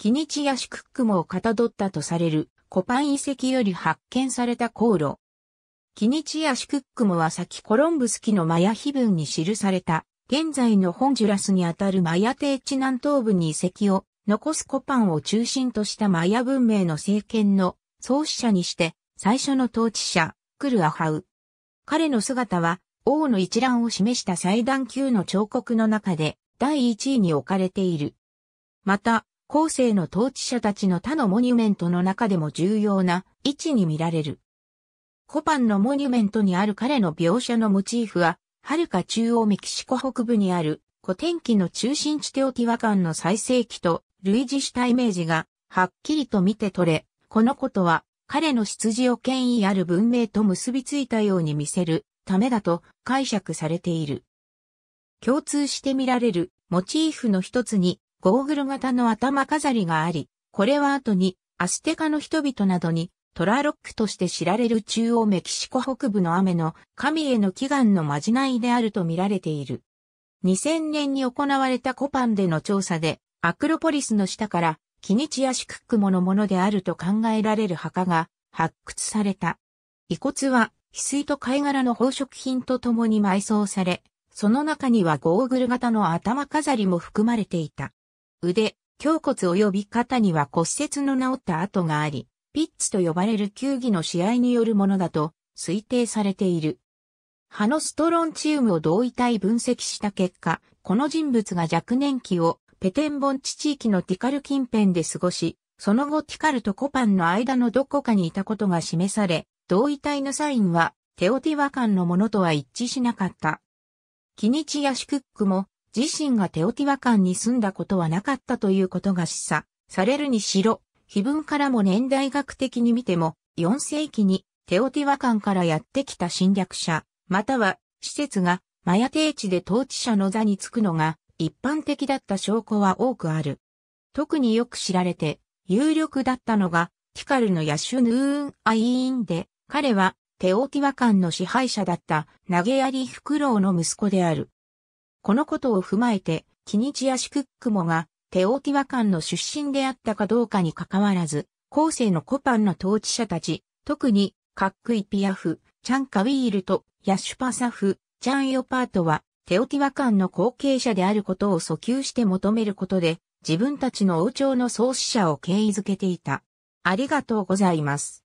キニチア・シュクックもかたどったとされるコパン遺跡より発見された航路。キニチア・シュクックモは先コロンブス記のマヤ碑文に記された、現在のホンジュラスにあたるマヤ低地南東部に遺跡を残すコパンを中心としたマヤ文明の政権の創始者にして、最初の統治者、クルアハウ。彼の姿は、王の一覧を示した祭壇級の彫刻の中で、第一位に置かれている。また、後世の統治者たちの他のモニュメントの中でも重要な位置に見られる。コパンのモニュメントにある彼の描写のモチーフは、遥か中央メキシコ北部にある古典記の中心地テオティワカンの最盛期と類似したイメージがはっきりと見て取れ、このことは彼の出自を権威ある文明と結びついたように見せるためだと解釈されている。共通して見られるモチーフの一つにゴーグル型の頭飾りがあり、これは後にアステカの人々などにトラロックとして知られる中央メキシコ北部の雨の神への祈願のまじないであると見られている。2000年に行われたコパンでの調査で、アクロポリスの下から、キニチアシクックモのものであると考えられる墓が発掘された。遺骨は、翡翠と貝殻の宝飾品と共に埋葬され、その中にはゴーグル型の頭飾りも含まれていた。腕、胸骨及び肩には骨折の治った跡があり、ピッツと呼ばれる球技の試合によるものだと推定されている。葉のストロンチウムを同位体分析した結果、この人物が若年期をペテンボン地地域のティカル近辺で過ごし、その後ティカルとコパンの間のどこかにいたことが示され、同位体のサインはテオティワカンのものとは一致しなかった。キニチヤシクックも自身がテオティワカンに住んだことはなかったということが示唆されるにしろ、碑文からも年代学的に見ても、4世紀にテオティワカンからやってきた侵略者、または施設がマヤ定地で統治者の座につくのが一般的だった証拠は多くある。特によく知られて有力だったのがティカルのヤシュヌーン・アイーンで、彼はテオティワカンの支配者だった投げやりフクロウの息子である。このことを踏まえて、キニチアシクックモが、テオティワカンの出身であったかどうかにかかわらず、後世のコパンの統治者たち、特に、カックイピアフ、チャンカウィールと、ヤシュパサフ、チャンヨパートは、テオティワカンの後継者であることを訴求して求めることで、自分たちの王朝の創始者を敬意づけていた。ありがとうございます。